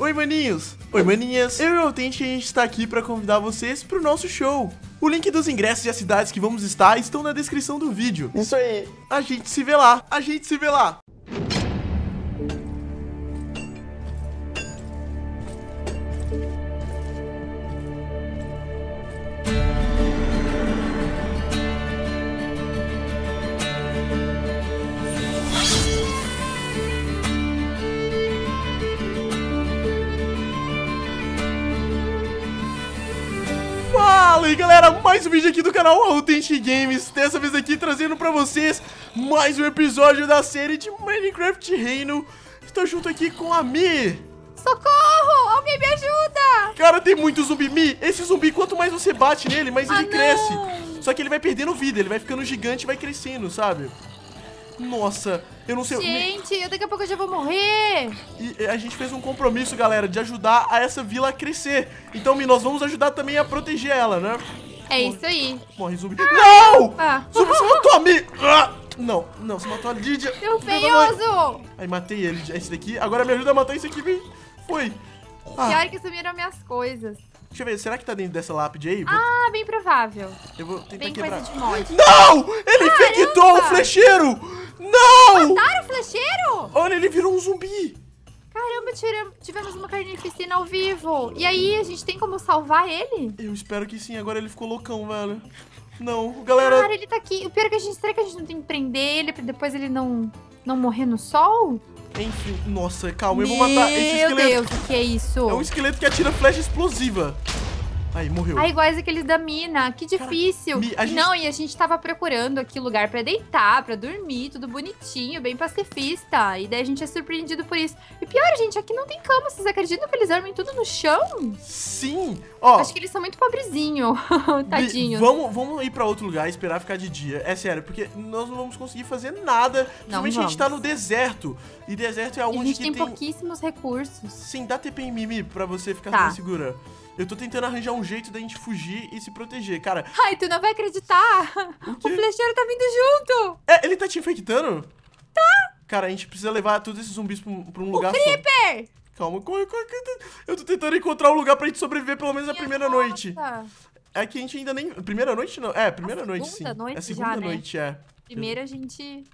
Oi, maninhos! Oi, maninhas! Eu e o Autente, a gente está aqui para convidar vocês para o nosso show. O link dos ingressos e as cidades que vamos estar estão na descrição do vídeo. Isso aí! A gente se vê lá! A gente se vê lá! Fala aí galera, mais um vídeo aqui do canal Authentic Games Dessa vez aqui trazendo pra vocês mais um episódio da série de Minecraft Reino Estou junto aqui com a Mi Socorro, alguém me ajuda Cara, tem muito zumbi Mi, esse zumbi quanto mais você bate nele, mais ah, ele não. cresce Só que ele vai perdendo vida, ele vai ficando gigante e vai crescendo, sabe? Nossa, eu não sei... Gente, me... daqui a pouco eu já vou morrer. E a gente fez um compromisso, galera, de ajudar a essa vila a crescer. Então, Mi, nós vamos ajudar também a proteger ela, né? É Mor isso aí. Morre, zumbi. Ah. Não! Ah. Zumbi, você matou a Mi! Ah. Não, não, você matou a Lídia. Eu feioso! Aí matei ele, esse daqui. Agora me ajuda a matar esse aqui, vem. Foi. Ah. Pior que sumiram minhas coisas. Deixa eu ver, será que tá dentro dessa lápide aí? Ah, bem provável. Eu vou tentar Bem quebrar. Coisa de morte. Não! Ele Caramba! infectou o flecheiro! Não! Mataram o flecheiro? Olha, ele virou um zumbi. Caramba, tivemos uma carnificina ao vivo. E aí, a gente tem como salvar ele? Eu espero que sim. Agora ele ficou loucão, velho. Não, galera... Cara, ele tá aqui. O pior é que a gente... Será que a gente não tem que prender ele pra depois ele não, não morrer no sol? Enfim, nossa, calma, eu vou matar esse esqueleto. Meu Deus, o que é isso? É um esqueleto que atira flecha explosiva. Aí, morreu. Ah, iguais aqueles da mina. Que difícil. mi, gente... Não, e a gente tava procurando aqui lugar para deitar, para dormir, tudo bonitinho, bem pacifista. E daí a gente é surpreendido por isso. E pior, gente, aqui não tem cama. Vocês acreditam que eles dormem tudo no chão? Sim. Ó. Acho que eles são muito pobrezinhos. Tadinhos. Vamos, vamos ir para outro lugar, esperar ficar de dia. É sério, porque nós não vamos conseguir fazer nada. Não, vamos. a gente tá no deserto. E deserto é onde a gente tem, tem pouquíssimos recursos. Sim, dá TP em mim pra você ficar tá. segura. Eu tô tentando arranjar um jeito da gente fugir e se proteger, cara. Ai, tu não vai acreditar! O, o flecheiro tá vindo junto! É, ele tá te infectando? Tá! Cara, a gente precisa levar todos esses zumbis pra um, pra um lugar. O Creeper! Só. Calma, Eu tô tentando encontrar um lugar pra gente sobreviver pelo menos Minha a primeira nossa. noite. É que a gente ainda nem. Primeira noite não. É, primeira a noite sim. É né? Noite é a segunda já, noite, né? é. Primeira a gente.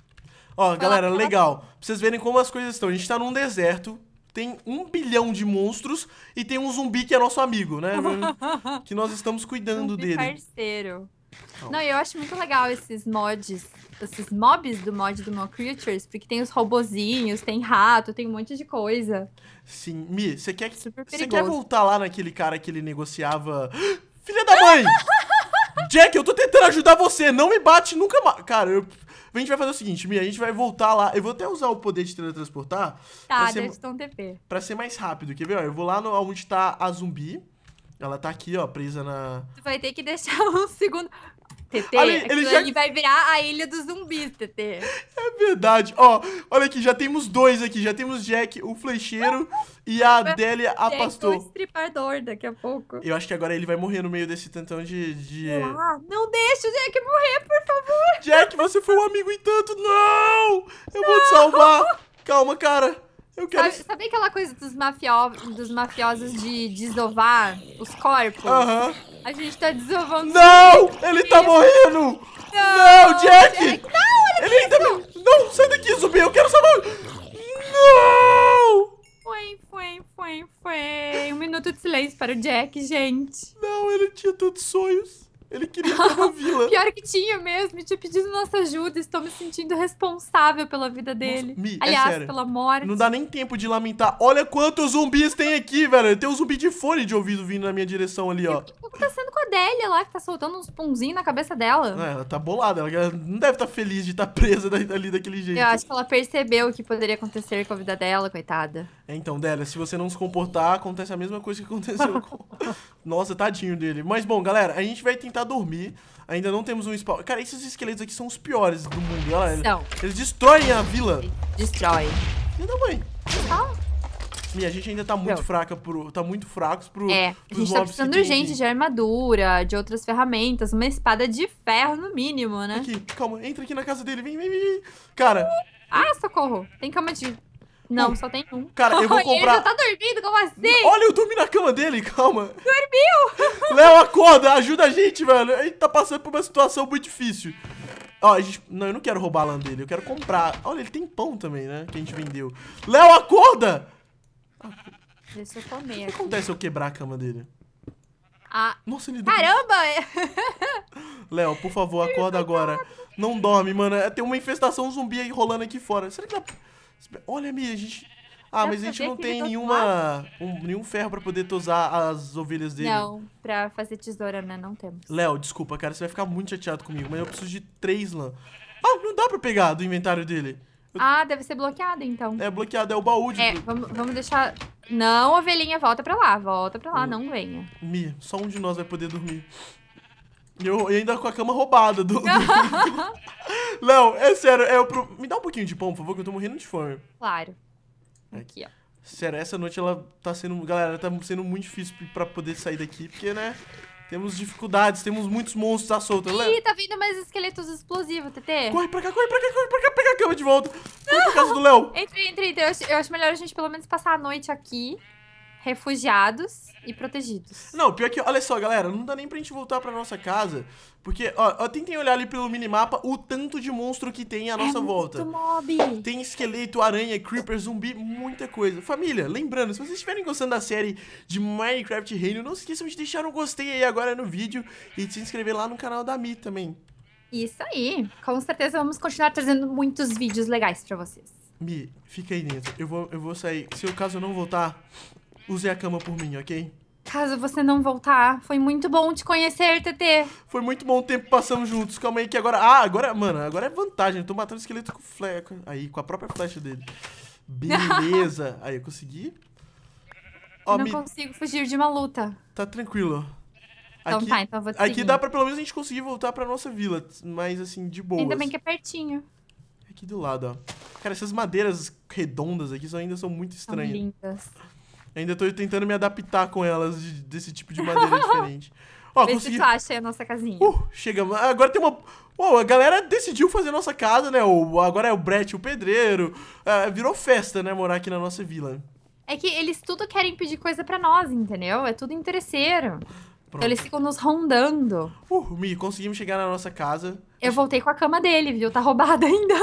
Ó, galera, legal. Pra vocês verem como as coisas estão. A gente tá num deserto tem um bilhão de monstros e tem um zumbi que é nosso amigo, né? que nós estamos cuidando zumbi dele. Parceiro. Não. Não, eu acho muito legal esses mods, esses mobs do mod do Mo Creatures, porque tem os robozinhos, tem rato, tem um monte de coisa. Sim, Mi, você quer, você quer voltar lá naquele cara que ele negociava. Filha da mãe! Jack, eu tô tentando ajudar você, não me bate nunca mais. Cara, eu... a gente vai fazer o seguinte, Mia, a gente vai voltar lá. Eu vou até usar o poder de teletransportar. Tá, ser... deixa um TP. Pra ser mais rápido, quer ver? eu vou lá no... onde tá a zumbi. Ela tá aqui, ó, presa na... Tu vai ter que deixar um segundo... TT, ele já... vai virar a ilha dos zumbis, TT. É verdade. Ó, olha aqui, já temos dois aqui. Já temos Jack, o flecheiro, e a Adélia, a Jack, pastor. o estripador daqui a pouco. Eu acho que agora ele vai morrer no meio desse tantão de... de... Ah, não deixa o Jack morrer, por favor. Jack, você foi um amigo em tanto. Não! Eu não. vou te salvar. Calma, cara. Eu quero... Sabe, sabe, aquela coisa dos, mafio... dos mafiosos de desovar os corpos? Aham. Uh -huh. A gente tá desovando... Não! Ele tá morrendo! Não, não Jack! Jack! Não, ele, tá ainda não Não, sai daqui, zumbi! Eu quero salvar... Não! Foi, foi, foi, foi. Um minuto de silêncio para o Jack, gente. Não, ele tinha tantos sonhos. Ele queria pra uma vila. Pior que tinha mesmo, tinha pedido nossa ajuda. Estou me sentindo responsável pela vida dele. Nossa, Mi, é Aliás, é pela morte. Não dá nem tempo de lamentar. Olha quantos zumbis tem aqui, velho. Tem um zumbi de fone de ouvido vindo na minha direção ali, ó acontecendo tá com a Adélia lá, que tá soltando uns punzinhos na cabeça dela? É, ela tá bolada, ela não deve estar tá feliz de estar tá presa ali daquele jeito. Eu acho que ela percebeu o que poderia acontecer com a vida dela, coitada. É, então, Délia, se você não se comportar, acontece a mesma coisa que aconteceu com... Nossa, tadinho dele. Mas, bom, galera, a gente vai tentar dormir. Ainda não temos um spawn. Cara, esses esqueletos aqui são os piores do mundo. Olha, são. Eles, eles destroem a vila. Destrói. E da mãe. E a gente ainda tá muito Eu... fraca pro. tá muito fracos pro. É, a gente tá precisando de gente, de armadura, de outras ferramentas, uma espada de ferro no mínimo, né? Aqui, calma, entra aqui na casa dele, vem, vem, vem. Cara. Ah, socorro. Tem cama de. Não, uh, só tem um. Cara, eu vou comprar. ele já tá dormindo, como assim? Olha, eu dormi na cama dele, calma. Dormiu! Léo, acorda, ajuda a gente, velho. A gente tá passando por uma situação muito difícil. Ó, a gente... Não, eu não quero roubar a lã dele, eu quero comprar. Olha, ele tem pão também, né? Que a gente vendeu. Léo, acorda! Deixa eu comer. O que acontece se eu quebrar a cama dele? Ah. Nossa, ele Caramba! Léo, por favor, acorda agora. Não dorme, mano. É, tem uma infestação zumbi aí rolando aqui fora. Será que dá. Olha, Mia, a gente. Ah, mas a gente não tem tá nenhuma, um, nenhum ferro pra poder tosar as ovelhas dele. Não, pra fazer tesoura, né? Não temos. Léo, desculpa, cara. Você vai ficar muito chateado comigo, mas eu preciso de três lã. Ah, não dá pra pegar do inventário dele. Ah, deve ser bloqueada, então. É, bloqueada é o baú de... É, vamos, vamos deixar... Não, ovelhinha, volta pra lá, volta pra lá, hum. não venha. Mi, só um de nós vai poder dormir. E eu, eu ainda com a cama roubada do... do... não, é sério, é, pro... me dá um pouquinho de pão, por favor, que eu tô morrendo de fome. Claro. É. Aqui, ó. Sério, essa noite ela tá sendo... Galera, tá sendo muito difícil pra poder sair daqui, porque, né... Temos dificuldades, temos muitos monstros à solta. Ih, tá vindo mais esqueletos explosivos, TT. Corre pra cá, corre pra cá, corre pra cá, pega a cama de volta. Não. Corre pra casa do Léo. Entre, entre, entra. Então, eu acho melhor a gente pelo menos passar a noite aqui refugiados e protegidos. Não, pior que, olha só, galera, não dá nem pra gente voltar pra nossa casa, porque, ó, ó tentem olhar ali pelo minimapa o tanto de monstro que tem à nossa é volta. Muito mob. Tem esqueleto, aranha, creeper, zumbi, muita coisa. Família, lembrando, se vocês estiverem gostando da série de Minecraft Reino, não se esqueçam de deixar um gostei aí agora no vídeo e de se inscrever lá no canal da Mi também. Isso aí. Com certeza vamos continuar trazendo muitos vídeos legais pra vocês. Mi, fica aí dentro. Eu vou, eu vou sair. Se o caso eu não voltar, Use a cama por mim, ok? Caso você não voltar, foi muito bom te conhecer, TT. Foi muito bom o tempo passamos juntos. Calma aí que agora... Ah, agora... Mano, agora é vantagem. Eu tô matando o esqueleto com flecha. Aí, com a própria flecha dele. Beleza. aí, eu consegui. Ó, não me... consigo fugir de uma luta. Tá tranquilo. Então aqui, tá, então vou Aqui dá pra pelo menos a gente conseguir voltar pra nossa vila. Mas, assim, de boa. Ainda bem que é pertinho. Aqui do lado, ó. Cara, essas madeiras redondas aqui ainda são muito estranhas. São lindas. Ainda tô tentando me adaptar com elas de, desse tipo de madeira diferente. Ó, Vê consegui... se tu acha a nossa casinha. Uh, chegamos. Ah, agora tem uma. Uou, a galera decidiu fazer nossa casa, né? O, agora é o Brett o pedreiro. Uh, virou festa, né? Morar aqui na nossa vila. É que eles tudo querem pedir coisa para nós, entendeu? É tudo interesseiro. Pronto. Eles ficam nos rondando. Uh, Mi, conseguimos chegar na nossa casa. Eu voltei com a cama dele, viu? Tá roubada ainda.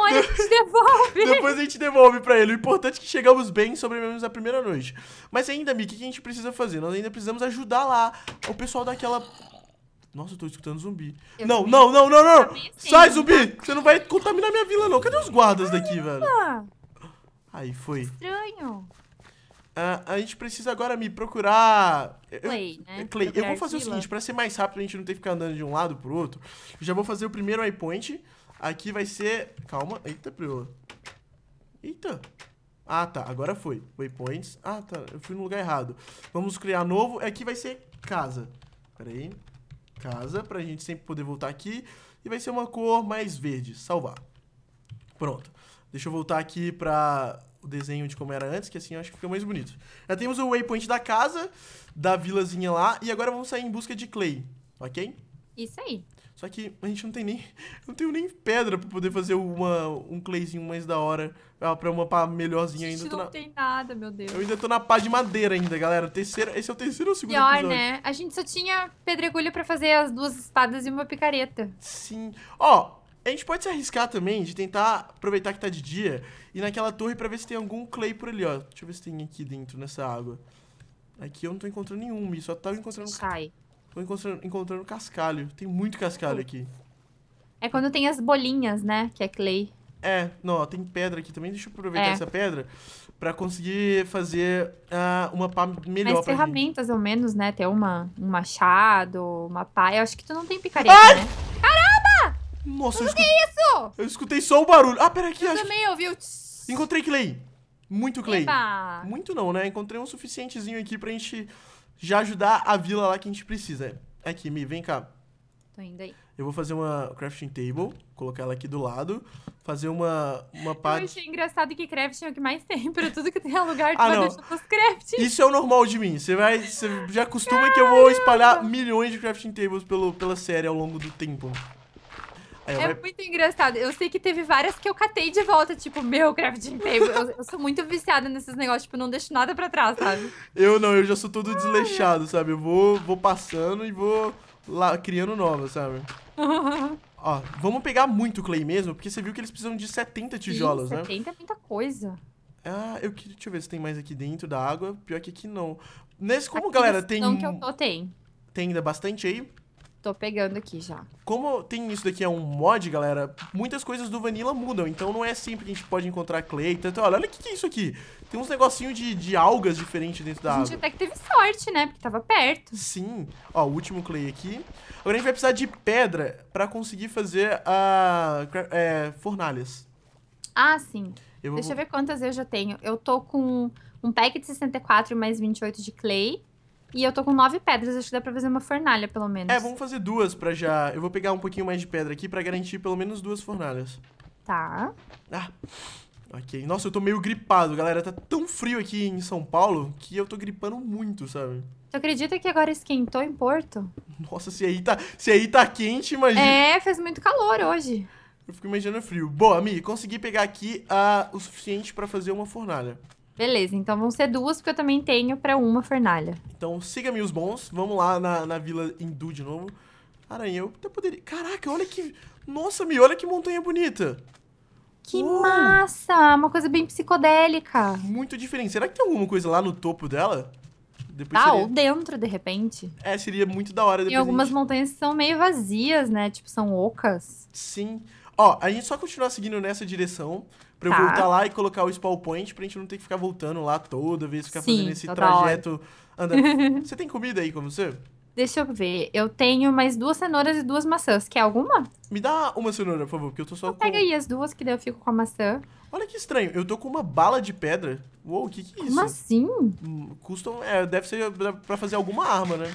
Olha, a gente devolve. Depois a gente devolve pra ele. O importante é que chegamos bem e sobrevivemos na primeira noite. Mas ainda, Mi, o que a gente precisa fazer? Nós ainda precisamos ajudar lá o pessoal daquela nossa, eu tô escutando zumbi. não, não, não, não, não, não! Sai, zumbi! Você não vai contaminar minha vila, não. Cadê os guardas daqui, velho? Aí foi. Estranho. A, a gente precisa agora me procurar. Clay, eu, né? Clay, eu vou fazer o seguinte: para ser mais rápido, a gente não ter que ficar andando de um lado pro outro. Já vou fazer o primeiro waypoint. Aqui vai ser. Calma. Eita, pro. Eita. Ah, tá. Agora foi. Waypoints. Ah, tá. Eu fui no lugar errado. Vamos criar novo. Aqui vai ser casa. Pera aí. Casa, pra gente sempre poder voltar aqui. E vai ser uma cor mais verde. Salvar. Pronto. Deixa eu voltar aqui pra o desenho de como era antes, que assim eu acho que fica mais bonito. Já temos o waypoint da casa, da vilazinha lá, e agora vamos sair em busca de clay, ok? Isso aí. Só que a gente não tem nem. não tenho nem pedra pra poder fazer uma, um clayzinho mais da hora. Ah, pra uma pá melhorzinha ainda. A gente não na... tem nada, meu Deus. Eu ainda tô na pá de madeira ainda, galera. Terceiro, esse é o terceiro ou segundo Pior, episódio. né? A gente só tinha pedregulho pra fazer as duas espadas e uma picareta. Sim. Ó, oh, a gente pode se arriscar também de tentar aproveitar que tá de dia e naquela torre pra ver se tem algum clay por ali, ó. Deixa eu ver se tem aqui dentro, nessa água. Aqui eu não tô encontrando nenhum, só tô encontrando... Sai. Tô encontrando, encontrando cascalho. Tem muito cascalho aqui. É quando tem as bolinhas, né? Que é clay. É, não, ó, tem pedra aqui também. Deixa eu aproveitar é. essa pedra pra conseguir fazer uh, uma pá melhor Mas ferramentas, gente. ao menos, né? Ter uma, um machado, uma pá. Eu acho que tu não tem picareta, Ai! né? Nossa, eu escutei... que isso? Eu escutei só o barulho. Ah, pera aqui. Eu acho... também ouvi o... Encontrei Clay. Muito Clay. Eba. Muito não, né? Encontrei um suficientezinho aqui pra gente já ajudar a vila lá que a gente precisa. É aqui, Mi, vem cá. Tô indo aí. Eu vou fazer uma crafting table, colocar ela aqui do lado, fazer uma, uma parte... Eu achei engraçado que crafting é o que mais tem, pra tudo que tem é lugar tu ah, deixar os crafting. Isso é o normal de mim, você vai, você já acostuma Caramba. que eu vou espalhar milhões de crafting tables pelo, pela série ao longo do tempo. É, é, vai... muito engraçado. Eu sei que teve várias que eu catei de volta, tipo, meu crafting table. eu, eu, sou muito viciada nesses negócios, tipo, não deixo nada pra trás, sabe? Eu não, eu já sou todo ah. desleixado, sabe? Eu vou, vou passando e vou lá, criando novas, sabe? Ó, vamos pegar muito clay mesmo, porque você viu que eles precisam de 70 tijolos, Sim, 70 né? 70 é muita coisa. Ah, eu queria. Deixa eu ver se tem mais aqui dentro da água. Pior que aqui não. Nesse, como, aqui galera, tem. Não que eu tô, tem. Tem ainda bastante aí? Tô pegando aqui já. Como tem isso daqui é um mod, galera, muitas coisas do Vanilla mudam. Então não é sempre que a gente pode encontrar clay. Tanto, olha, olha o que, que é isso aqui. Tem uns negocinhos de, de algas diferentes dentro da a água. A gente até que teve sorte, né? Porque tava perto. Sim. Ó, o último clay aqui. Agora a gente vai precisar de pedra pra conseguir fazer a, é, fornalhas. Ah, sim. Eu Deixa vou... eu ver quantas eu já tenho. Eu tô com um pack de 64 mais 28 de clay. E eu tô com nove pedras, acho que dá pra fazer uma fornalha, pelo menos. É, vamos fazer duas pra já. Eu vou pegar um pouquinho mais de pedra aqui pra garantir pelo menos duas fornalhas. Tá. Ah. Ok. Nossa, eu tô meio gripado, galera. Tá tão frio aqui em São Paulo que eu tô gripando muito, sabe? Tu acredita que agora esquentou em Porto? Nossa, se aí tá, se aí tá quente, imagina. É, fez muito calor hoje. Eu fico imaginando frio. Bom, amigo, consegui pegar aqui uh, o suficiente pra fazer uma fornalha. Beleza, então vão ser duas, porque eu também tenho pra uma fornalha. Então siga-me os bons, vamos lá na, na Vila Hindu de novo. Aranha, eu até poderia... Caraca, olha que... Nossa, me, olha que montanha bonita. Que Uou. Uh! massa! Uma coisa bem psicodélica. Muito diferente. Será que tem alguma coisa lá no topo dela? Depois ah, seria... ou dentro, de repente. É, seria muito da hora. E algumas gente... montanhas são meio vazias, né? Tipo, são ocas. Sim. Ó, a gente só continuar seguindo nessa direção. Pra tá. eu voltar lá e colocar o spawn point pra gente não ter que ficar voltando lá toda vez, ficar Sim, fazendo esse trajeto andando. você tem comida aí com você? Deixa eu ver. Eu tenho mais duas cenouras e duas maçãs. Quer alguma? Me dá uma cenoura, por favor, porque eu tô só. Então com... Pega aí as duas, que daí eu fico com a maçã. Olha que estranho. Eu tô com uma bala de pedra. Uou, o que, que é isso? Como assim? Hum, Custom. É, deve ser pra fazer alguma arma, né?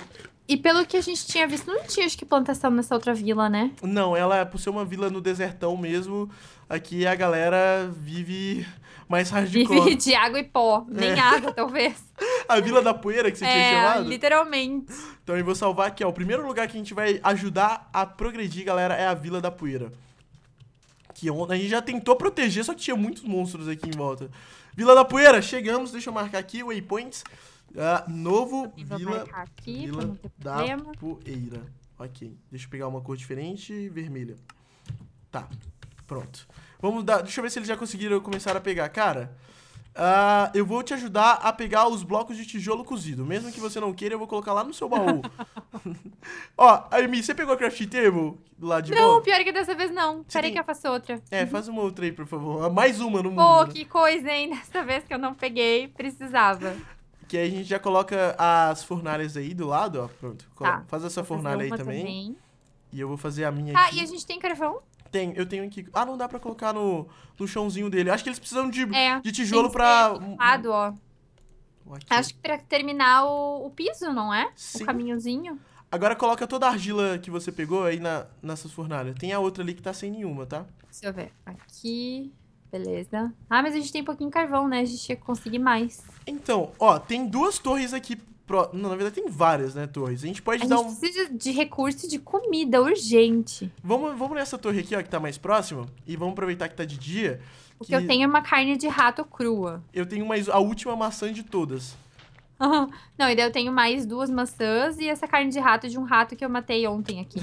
E pelo que a gente tinha visto, não tinha acho que plantação nessa outra vila, né? Não, ela, é por ser uma vila no desertão mesmo, aqui a galera vive mais hardcore. Vive de água e pó. Nem é. água, talvez. a Vila da Poeira que você é, tinha chamado? literalmente. Então eu vou salvar aqui, ó. O primeiro lugar que a gente vai ajudar a progredir, galera, é a Vila da Poeira. Que a gente já tentou proteger, só que tinha muitos monstros aqui em volta. Vila da Poeira, chegamos. Deixa eu marcar aqui waypoints novo Vila, aqui, Vila da Poeira. Ok. Deixa eu pegar uma cor diferente, vermelha. Tá. Pronto. Vamos dar... Deixa eu ver se eles já conseguiram começar a pegar. Cara, uh, eu vou te ajudar a pegar os blocos de tijolo cozido. Mesmo que você não queira, eu vou colocar lá no seu baú. Ó, Amy, você pegou a crafting table lá de Não, boa? pior que dessa vez não. Você Peraí tem... que eu faço outra. É, faz uma outra aí, por favor. Mais uma no mundo. Pô, que coisa, hein? Dessa vez que eu não peguei, precisava. Que a gente já coloca as fornalhas aí do lado, ó. Pronto. Tá. Faz essa vou fornalha aí também. também. E eu vou fazer a minha ah, aqui. Ah, e a gente tem carvão? Tem, eu tenho aqui. Ah, não dá pra colocar no, no chãozinho dele. Acho que eles precisam de, é, de tijolo pra... Lado, ó. Aqui. Acho que pra terminar o, o piso, não é? Sim. O caminhozinho. Agora coloca toda a argila que você pegou aí na, nessas fornalhas. Tem a outra ali que tá sem nenhuma, tá? Deixa eu ver. Aqui. Beleza. Ah, mas a gente tem um pouquinho de carvão, né? A gente ia conseguir mais. Então, ó, tem duas torres aqui. Pro... Não, na verdade tem várias, né, torres. A gente pode a dar gente um. precisa de recurso de comida, urgente. Vamos, vamos nessa torre aqui, ó, que tá mais próxima. E vamos aproveitar que tá de dia. O que, eu tenho é uma carne de rato crua. Eu tenho mais a última maçã de todas. Não, e daí eu tenho mais duas maçãs e essa carne de rato de um rato que eu matei ontem aqui.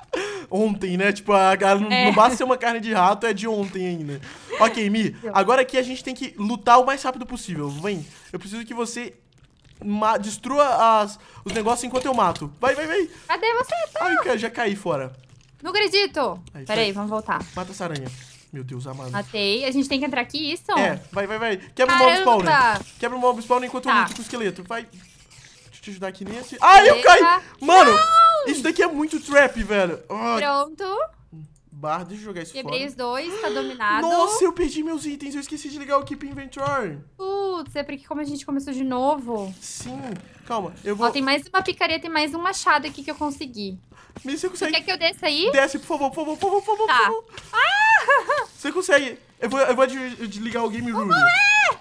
ontem, né? Tipo, a, a, é. não basta ser uma carne de rato, é de ontem ainda. Ok, Mi, agora aqui a gente tem que lutar o mais rápido possível. Vem, eu preciso que você destrua as, os negócios enquanto eu mato. Vai, vai, vai. Cadê você? Tá. Ai, cara, já caí fora. Não acredito. Aí, Peraí, vamos voltar. Mata essa aranha. Meu Deus, amado. Matei. A gente tem que entrar aqui, isso? É, vai, vai, vai. Quebra Caramba. o mob spawner. Quebra o mob spawner enquanto tá. eu luto com o esqueleto. Vai. Deixa eu te ajudar aqui nesse. Ai, Eita. eu caí. Mano, Não. isso daqui é muito trap, velho. Ah. Pronto barra. Deixa eu jogar isso Quebrei fora. os dois, tá dominado. Nossa, eu perdi meus itens. Eu esqueci de ligar o Keep Inventory. Putz, é porque como a gente começou de novo... Sim. Calma, eu vou... Ó, tem mais uma picareta e mais um machado aqui que eu consegui. Mas você consegue... Você quer que eu desça aí? Desce, por favor, por favor, por favor, por favor. Tá. Por favor. Ah! Você consegue. Eu vou, eu vou desligar o Game Rule. Vou morrer!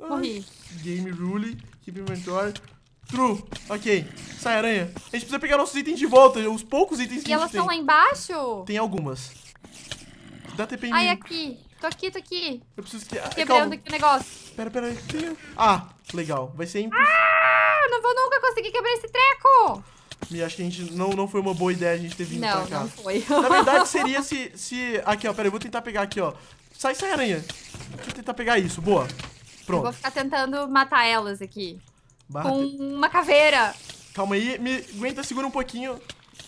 Ai, Morri. Game Rule, Keep Inventory. True. Ok. Sai, aranha. A gente precisa pegar nossos itens de volta, os poucos itens que a gente tem. E elas estão lá embaixo? Tem algumas. Dá TP em Ai, mim. aqui. Tô aqui, tô aqui. Eu preciso que... Ah, é Quebrando aqui o negócio. Pera, pera. Ah, legal. Vai ser impossível. Ah, não vou nunca conseguir quebrar esse treco. Me acho que a gente não, não foi uma boa ideia a gente ter vindo não, pra cá. Não, não foi. Na verdade, seria se, se... Aqui, ó. Pera, eu vou tentar pegar aqui, ó. Sai, sai, aranha. Deixa eu tentar pegar isso. Boa. Pronto. Eu vou ficar tentando matar elas aqui com uma caveira. Calma aí, me aguenta, segura um pouquinho.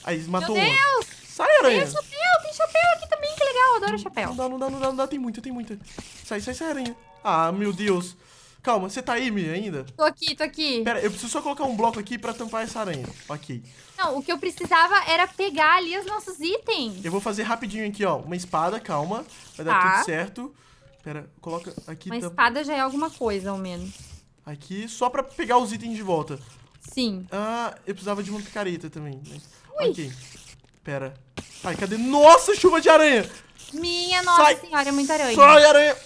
Aí, matou Meu Deus! Uma. Sai, aranha! Tem chapéu, tem chapéu aqui também, que legal, adoro chapéu. Não dá, não dá, não dá, não dá, tem muita, tem muita. Sai, sai, sai, aranha. Ah, meu Deus. Calma, você tá aí, Mi, ainda? Tô aqui, tô aqui. Pera, eu preciso só colocar um bloco aqui pra tampar essa aranha. Ok. Não, o que eu precisava era pegar ali os nossos itens. Eu vou fazer rapidinho aqui, ó. Uma espada, calma. Vai dar tá. tudo certo. Pera, coloca aqui. Uma tampa... espada já é alguma coisa, ao menos aqui só pra pegar os itens de volta. Sim. Ah, eu precisava de uma picareta também. Né? Ui. Ok. Pera. Ai, cadê? Nossa, chuva de aranha! Minha nossa Sai. senhora, é muita aranha. Sai, aranha!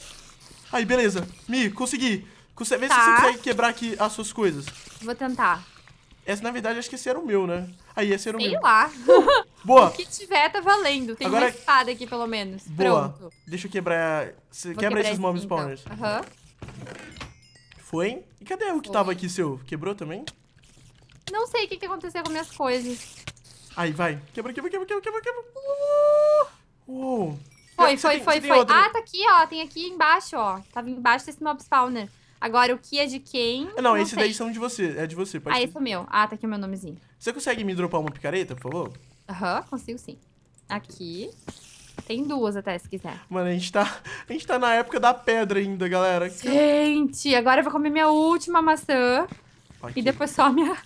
Aí, beleza. Mi, consegui. Conse vê se tá. você consegue quebrar aqui as suas coisas. Vou tentar. Esse, na verdade, acho que esse era o meu, né? Aí, esse era Sei o meu. Sei lá. Boa. o que tiver tá valendo. Tem Agora... uma espada aqui, pelo menos. Boa. Pronto. Deixa eu quebrar... Você quebra quebrar esses mob então. spawners. Aham. Uhum. Foi? E cadê o que Foi. tava aqui seu? Quebrou também? Não sei o que, que aconteceu com minhas coisas. Aí, vai. Quebra, quebra, quebra, quebra, quebra, quebra. Uh! Uou. Foi, foi, tem, foi, foi. Ah, tá aqui, ó. Tem aqui embaixo, ó. Tava embaixo desse mob spawner. Agora, o que é de quem? Ah, não, não esse sei. daí são de você. É de você, pode Ah, esse é meu. Ah, tá aqui o meu nomezinho. Você consegue me dropar uma picareta, por favor? Aham, consigo sim. aqui. Tem duas até, se quiser. Mano, a gente tá, a gente tá na época da pedra ainda, galera. Gente, agora eu vou comer minha última maçã. Aqui. E depois só minha,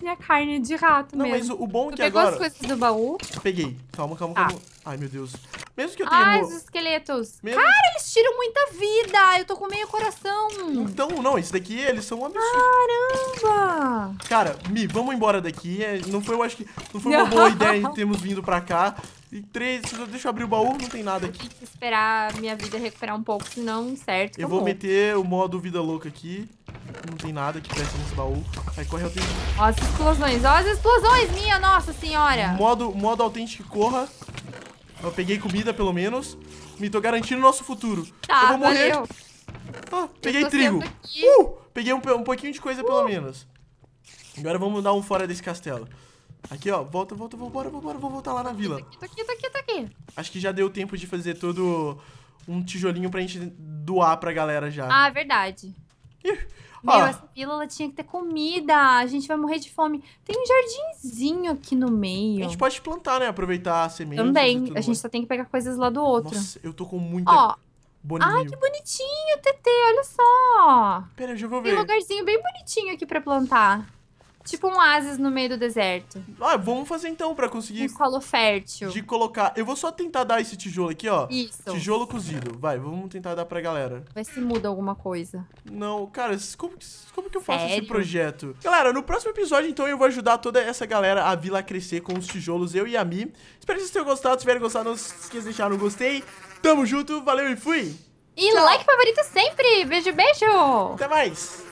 minha carne de rato Não, mesmo. Não, mas o, bom é que agora. agora... pegou as coisas do baú? Peguei. Calma, calma, tá. calma. Ah. Ai, meu Deus. Mesmo que eu tenha... Ai, os esqueletos. Mesmo... Cara, eles tiram muita vida. Eu tô com meio coração. Então, não, isso daqui, eles são um absurdo. Caramba! Cara, Mi, vamos embora daqui. É, não foi, eu acho que... Não foi uma boa ideia termos vindo pra cá. E três, deixa eu abrir o baú, não tem nada aqui. esperar minha vida recuperar um pouco, senão, certo. Eu tá vou meter o modo vida louca aqui. Não tem nada que peça nesse baú. Aí corre autêntico. Ó as explosões, ó as explosões, minha nossa senhora. Modo, modo autêntico corra. Eu peguei comida, pelo menos. Me tô garantindo o nosso futuro. Tá, eu vou morrer. Valeu. Ah, peguei trigo. Uh, peguei um, um pouquinho de coisa, uh. pelo menos. Agora vamos dar um fora desse castelo. Aqui, ó. Volta, volta, vambora, vambora. Vou voltar lá na vila. Tá aqui, tá aqui, tá aqui. Acho que já deu tempo de fazer todo um tijolinho pra gente doar pra galera já. Ah, é verdade. Ih. Meu, essa vila ela tinha que ter comida. A gente vai morrer de fome. Tem um jardinzinho aqui no meio. A gente pode plantar, né? Aproveitar a semente. Também. A gente só tem que pegar coisas lá do outro. Nossa, eu tô com muita. Ó. Boninho. Ai, que bonitinho, TT, olha só. Pera, eu já vou ver. Tem um lugarzinho bem bonitinho aqui pra plantar. Tipo um oásis no meio do deserto. Ah, vamos fazer então pra conseguir... Um solo fértil. De colocar... Eu vou só tentar dar esse tijolo aqui, ó. Isso. Tijolo cozido. Vai, vamos tentar dar pra galera. Vai se muda alguma coisa. Não, cara, como, como que eu faço Sério? esse projeto? Galera, no próximo episódio, então, eu vou ajudar toda essa galera a vila crescer com os tijolos, eu e a Mi. Espero que vocês tenham gostado. Se tiverem gostado, não se esqueça de deixar um gostei. Tamo junto, valeu e fui! E Tchau. like favorito sempre! Beijo, beijo! Até mais!